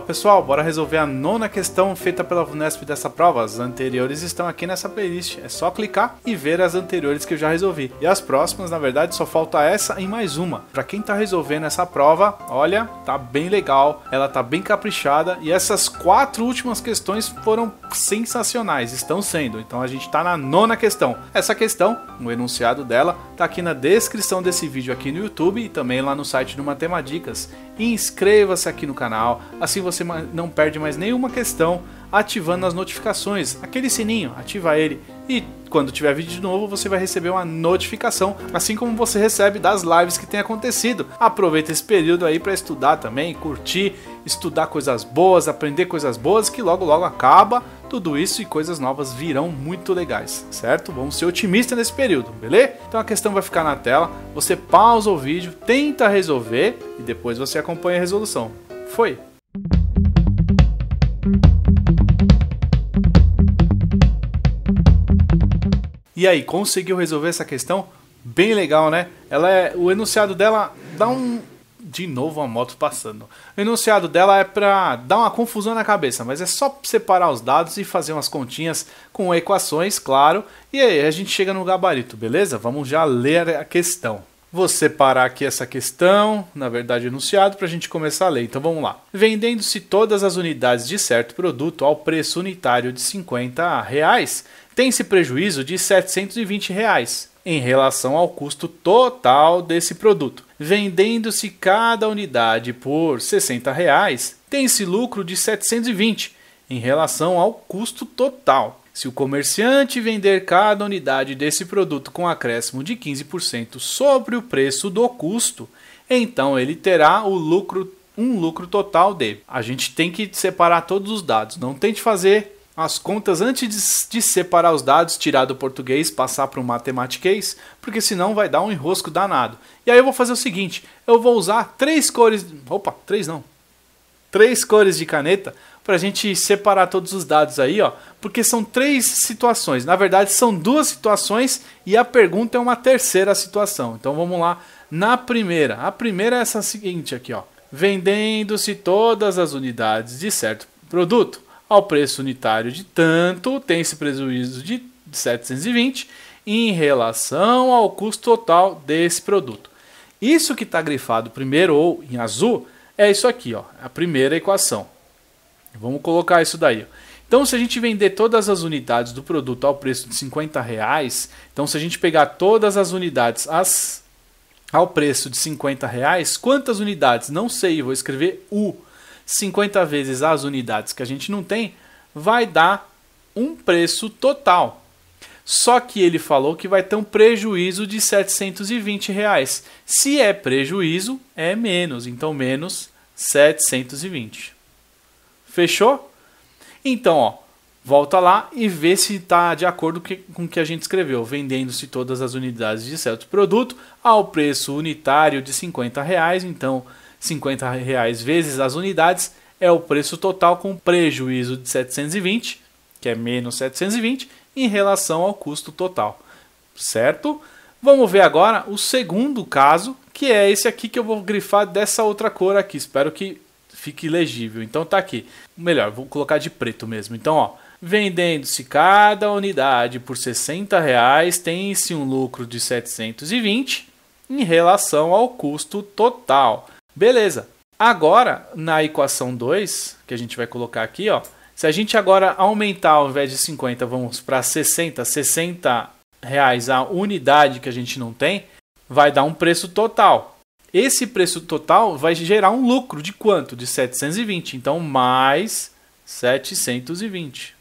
pessoal, bora resolver a nona questão feita pela VUNESP dessa prova. As anteriores estão aqui nessa playlist, é só clicar e ver as anteriores que eu já resolvi. E as próximas, na verdade, só falta essa e mais uma. Para quem tá resolvendo essa prova, olha, tá bem legal, ela tá bem caprichada e essas quatro últimas questões foram sensacionais, estão sendo. Então a gente tá na nona questão. Essa questão, o enunciado dela, tá aqui na descrição desse vídeo aqui no YouTube e também lá no site do Matemadicas. Inscreva-se aqui no canal, assim você você não perde mais nenhuma questão ativando as notificações. Aquele sininho, ativa ele e quando tiver vídeo novo você vai receber uma notificação, assim como você recebe das lives que tem acontecido. Aproveita esse período aí para estudar também, curtir, estudar coisas boas, aprender coisas boas que logo logo acaba tudo isso e coisas novas virão muito legais, certo? Vamos ser otimistas nesse período, beleza? Então a questão vai ficar na tela, você pausa o vídeo, tenta resolver e depois você acompanha a resolução. Foi! E aí, conseguiu resolver essa questão? Bem legal, né? Ela é, o enunciado dela dá um de novo a moto passando. O enunciado dela é para dar uma confusão na cabeça, mas é só separar os dados e fazer umas continhas com equações, claro. E aí a gente chega no gabarito, beleza? Vamos já ler a questão. Vou separar aqui essa questão, na verdade enunciado, para a gente começar a ler. Então vamos lá. Vendendo-se todas as unidades de certo produto ao preço unitário de 50 reais, tem-se prejuízo de R$ 720 reais em relação ao custo total desse produto. Vendendo-se cada unidade por R$ 60, reais, tem-se lucro de 720 em relação ao custo total. Se o comerciante vender cada unidade desse produto com acréscimo de 15% sobre o preço do custo, então ele terá o lucro um lucro total dele. A gente tem que separar todos os dados, não tente fazer as contas antes de, de separar os dados, tirar do português, passar para o matematiquês, porque senão vai dar um enrosco danado. E aí eu vou fazer o seguinte, eu vou usar três cores, opa, três não, três cores de caneta para a gente separar todos os dados aí, ó, porque são três situações. Na verdade, são duas situações e a pergunta é uma terceira situação. Então vamos lá na primeira. A primeira é essa seguinte aqui, ó. Vendendo-se todas as unidades de certo produto ao preço unitário de tanto, tem esse prejuízo de 720 em relação ao custo total desse produto. Isso que está grifado primeiro ou em azul é isso aqui, ó, a primeira equação. Vamos colocar isso daí. Então, se a gente vender todas as unidades do produto ao preço de 50 reais, então se a gente pegar todas as unidades as, ao preço de 50 reais, quantas unidades? Não sei, vou escrever U. 50 vezes as unidades que a gente não tem, vai dar um preço total. Só que ele falou que vai ter um prejuízo de 720 reais. Se é prejuízo, é menos. Então, menos 720. Fechou? Então, ó, volta lá e vê se está de acordo com o que a gente escreveu. Vendendo-se todas as unidades de certo produto ao preço unitário de 50 reais. Então, 50 reais vezes as unidades é o preço total com prejuízo de 720, que é menos 720, em relação ao custo total, certo? Vamos ver agora o segundo caso, que é esse aqui que eu vou grifar dessa outra cor aqui. Espero que fique legível. Então tá aqui. Melhor, vou colocar de preto mesmo. Então, ó, vendendo-se cada unidade por 60 reais, tem-se um lucro de 720 em relação ao custo total. Beleza. Agora, na equação 2, que a gente vai colocar aqui, ó, se a gente agora aumentar ao invés de 50, vamos para 60, 60 reais a unidade que a gente não tem, vai dar um preço total. Esse preço total vai gerar um lucro de quanto? De 720. Então, mais 720.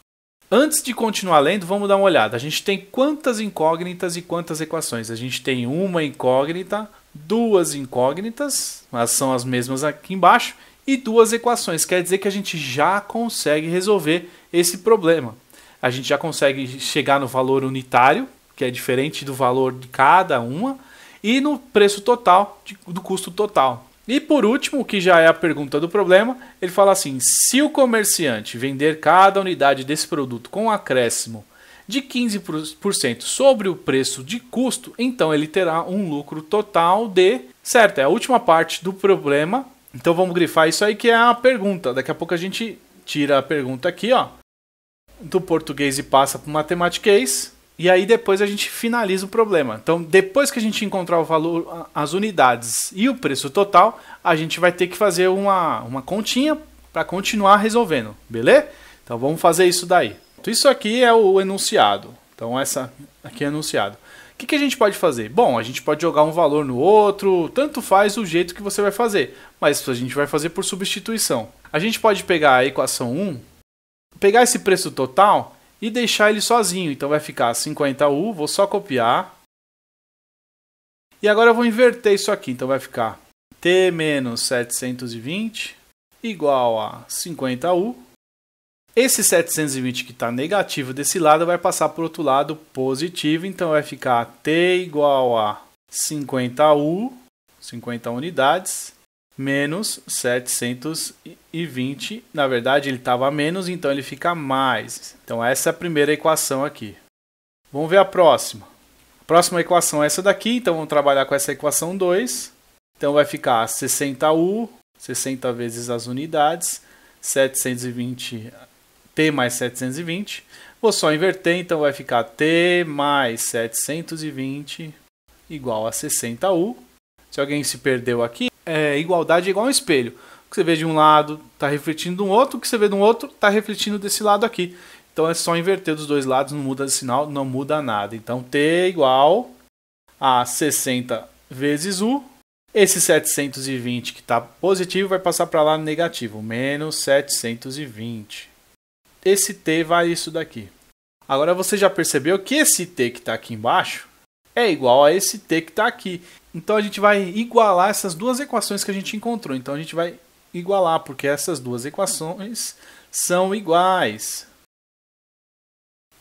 Antes de continuar lendo, vamos dar uma olhada. A gente tem quantas incógnitas e quantas equações? A gente tem uma incógnita, duas incógnitas, mas são as mesmas aqui embaixo, e duas equações. Quer dizer que a gente já consegue resolver esse problema. A gente já consegue chegar no valor unitário, que é diferente do valor de cada uma, e no preço total, do custo total. E por último, que já é a pergunta do problema, ele fala assim: se o comerciante vender cada unidade desse produto com acréscimo de 15% sobre o preço de custo, então ele terá um lucro total de. Certo, é a última parte do problema. Então vamos grifar isso aí que é a pergunta. Daqui a pouco a gente tira a pergunta aqui, ó, do português e passa para o matemáticas. E aí depois a gente finaliza o problema. Então, depois que a gente encontrar o valor, as unidades e o preço total, a gente vai ter que fazer uma, uma continha para continuar resolvendo, beleza? Então vamos fazer isso daí. Então, isso aqui é o enunciado. Então, essa aqui é enunciado. O que, que a gente pode fazer? Bom, a gente pode jogar um valor no outro, tanto faz o jeito que você vai fazer, mas a gente vai fazer por substituição. A gente pode pegar a equação 1, pegar esse preço total e deixar ele sozinho. Então vai ficar 50U, vou só copiar. E agora eu vou inverter isso aqui, então vai ficar T menos 720 igual a 50U esse 720 que está negativo desse lado vai passar para o outro lado positivo, então vai ficar T igual a 50U, 50 unidades, menos 720. Na verdade, ele estava menos, então ele fica mais. Então essa é a primeira equação aqui. Vamos ver a próxima. A próxima equação é essa daqui, então vamos trabalhar com essa equação 2. Então vai ficar 60U, 60 vezes as unidades, 720 t mais 720. Vou só inverter, então vai ficar t mais 720 igual a 60u. Se alguém se perdeu aqui, é igualdade é igual a um espelho. O que você vê de um lado está refletindo de um outro, o que você vê de um outro está refletindo desse lado aqui. Então é só inverter dos dois lados, não muda de sinal, não muda nada. Então t igual a 60 vezes u. Esse 720 que está positivo vai passar para lá negativo, menos 720 esse t vale isso daqui. Agora você já percebeu que esse t que está aqui embaixo é igual a esse t que está aqui. Então a gente vai igualar essas duas equações que a gente encontrou. Então a gente vai igualar, porque essas duas equações são iguais.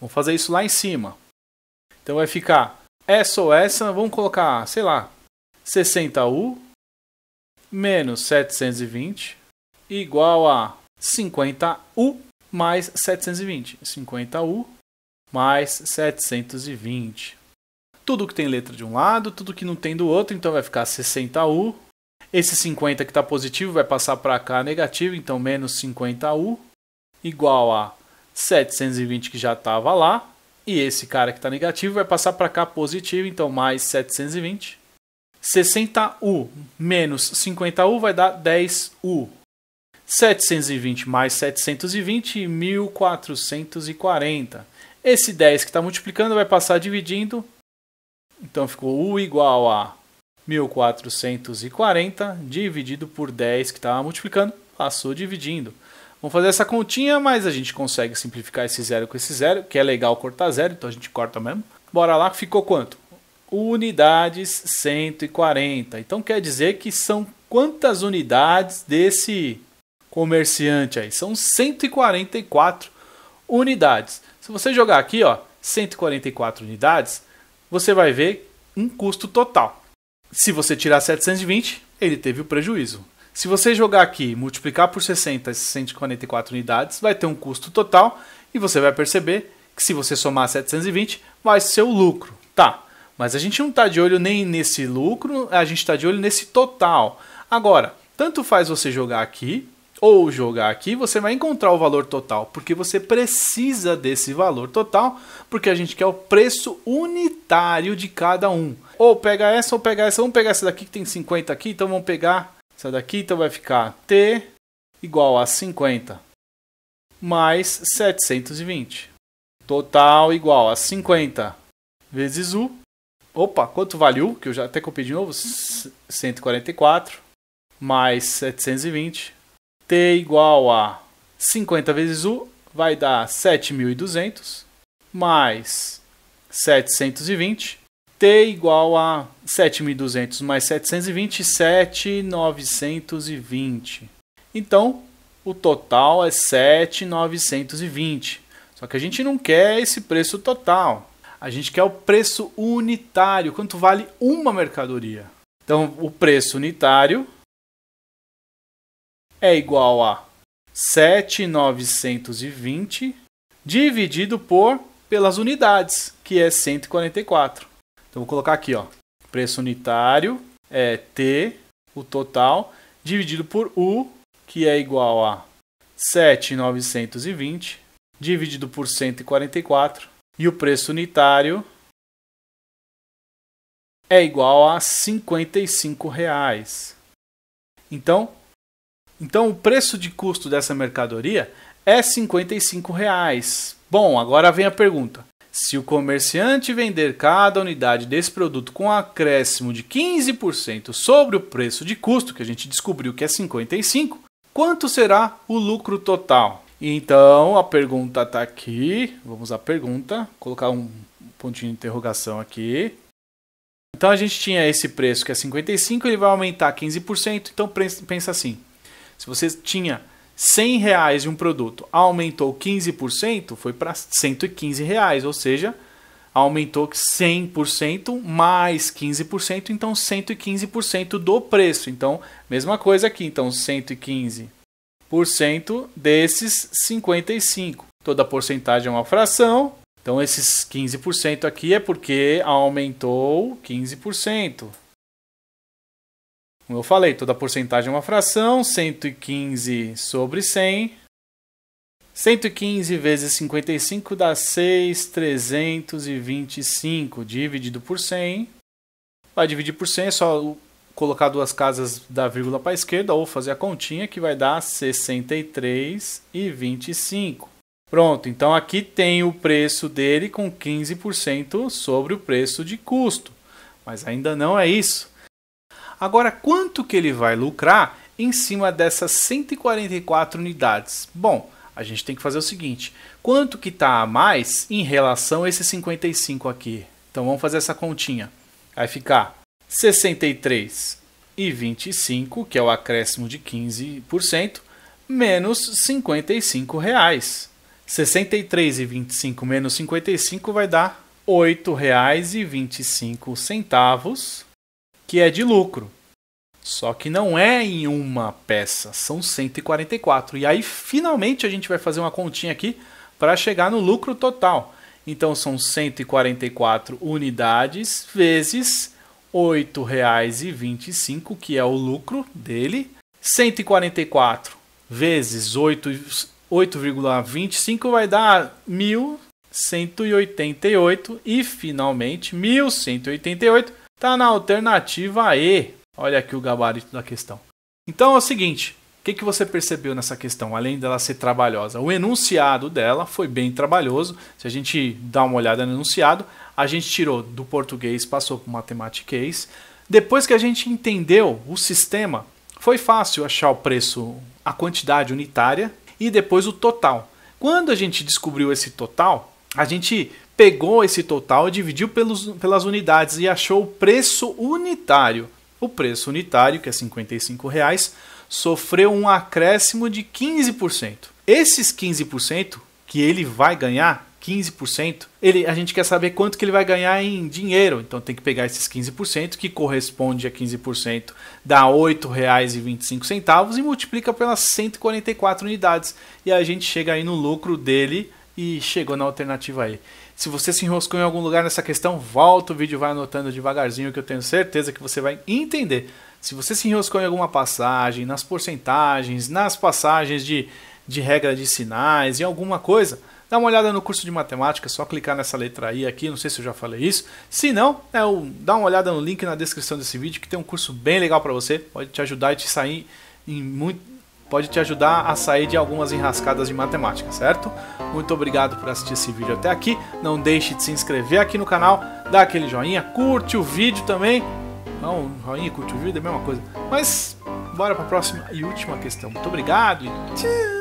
Vamos fazer isso lá em cima. Então vai ficar essa ou essa, vamos colocar, sei lá, 60U menos 720 igual a 50U mais 720. 50U mais 720. Tudo que tem letra de um lado, tudo que não tem do outro, então vai ficar 60U. Esse 50 que está positivo vai passar para cá negativo, então menos 50U igual a 720 que já estava lá. E esse cara que está negativo vai passar para cá positivo, então mais 720. 60U menos 50U vai dar 10U. 720 mais 720, 1440. Esse 10 que está multiplicando vai passar dividindo. Então ficou U igual a 1440 dividido por 10 que estava tá multiplicando, passou dividindo. Vamos fazer essa continha, mas a gente consegue simplificar esse zero com esse zero, que é legal cortar zero, então a gente corta mesmo. Bora lá, ficou quanto? Unidades 140. Então quer dizer que são quantas unidades desse comerciante aí. São 144 unidades. Se você jogar aqui, ó, 144 unidades, você vai ver um custo total. Se você tirar 720, ele teve o prejuízo. Se você jogar aqui e multiplicar por 60 essas 144 unidades, vai ter um custo total e você vai perceber que se você somar 720, vai ser o lucro. Tá, mas a gente não está de olho nem nesse lucro, a gente está de olho nesse total. Agora, tanto faz você jogar aqui ou jogar aqui, você vai encontrar o valor total, porque você precisa desse valor total, porque a gente quer o preço unitário de cada um. Ou pega essa, ou pega essa, vamos pegar essa daqui que tem 50 aqui, então vamos pegar essa daqui, então vai ficar T igual a 50 mais 720. Total igual a 50 vezes U. Opa, quanto vale U? Que eu já até copiei de novo. 144 mais 720 T igual a 50 vezes U vai dar 7.200 mais 720. T igual a 7.200 mais 720, 7.920. Então, o total é 7.920. Só que a gente não quer esse preço total. A gente quer o preço unitário, quanto vale uma mercadoria. Então, o preço unitário é igual a 7,920 dividido por pelas unidades, que é 144. Então vou colocar aqui, ó, preço unitário é T, o total, dividido por U, que é igual a 7,920 dividido por 144 e o preço unitário é igual a R$ 55,00. Então, então o preço de custo dessa mercadoria é R$ 55,00. Bom, agora vem a pergunta. Se o comerciante vender cada unidade desse produto com um acréscimo de 15% sobre o preço de custo, que a gente descobriu que é 55, quanto será o lucro total? Então, a pergunta está aqui. Vamos à pergunta. Colocar um pontinho de interrogação aqui. Então, a gente tinha esse preço que é 55, ele vai aumentar 15%. Então, pensa assim. Se você tinha 100 reais de um produto, aumentou 15%, foi para 115 reais, ou seja, aumentou 100% mais 15%, então 115% do preço. Então, mesma coisa aqui, então 115% desses 55. Toda porcentagem é uma fração. Então esses 15% aqui é porque aumentou 15%. Como eu falei, toda porcentagem é uma fração, 115 sobre 100. 115 vezes 55 dá 6,325, dividido por 100. Vai dividir por 100, é só colocar duas casas da vírgula para a esquerda ou fazer a continha que vai dar 63,25. Pronto, então aqui tem o preço dele com 15% sobre o preço de custo. Mas ainda não é isso. Agora, quanto que ele vai lucrar em cima dessas 144 unidades? Bom, a gente tem que fazer o seguinte, quanto que está a mais em relação a esse 55 aqui? Então vamos fazer essa continha. Vai ficar 63 e 25, que é o acréscimo de 15%, menos 55. Reais. 63 e 25 menos 55 vai dar R$ 8,25 que é de lucro. Só que não é em uma peça, são 144. E aí finalmente a gente vai fazer uma continha aqui para chegar no lucro total. Então são 144 unidades vezes R$ 8,25, que é o lucro dele. 144 vezes 8,25 vai dar 1.188 e finalmente 1.188 Está na alternativa E. Olha aqui o gabarito da questão. Então é o seguinte: o que, que você percebeu nessa questão, além dela ser trabalhosa? O enunciado dela foi bem trabalhoso. Se a gente dá uma olhada no enunciado, a gente tirou do português, passou para o matematiquês. Depois que a gente entendeu o sistema, foi fácil achar o preço, a quantidade unitária e depois o total. Quando a gente descobriu esse total, a gente pegou esse total, dividiu pelos, pelas unidades e achou o preço unitário. O preço unitário, que é R$ 55,00, reais, sofreu um acréscimo de 15%. Esses 15% que ele vai ganhar, 15%, ele, a gente quer saber quanto que ele vai ganhar em dinheiro. Então tem que pegar esses 15%, que corresponde a 15%, dá R$ 8,25 e multiplica pelas 144 unidades. E a gente chega aí no lucro dele e chegou na alternativa aí. Se você se enroscou em algum lugar nessa questão, volta o vídeo vai anotando devagarzinho que eu tenho certeza que você vai entender. Se você se enroscou em alguma passagem, nas porcentagens, nas passagens de, de regra de sinais, em alguma coisa, dá uma olhada no curso de matemática, é só clicar nessa letra I aqui, não sei se eu já falei isso. Se não, é o, dá uma olhada no link na descrição desse vídeo que tem um curso bem legal para você, pode te ajudar e te sair em muito pode te ajudar a sair de algumas enrascadas de matemática, certo? Muito obrigado por assistir esse vídeo até aqui. Não deixe de se inscrever aqui no canal, dá aquele joinha, curte o vídeo também. Não, joinha, curte o vídeo é a mesma coisa. Mas bora para a próxima e última questão. Muito obrigado e tchau!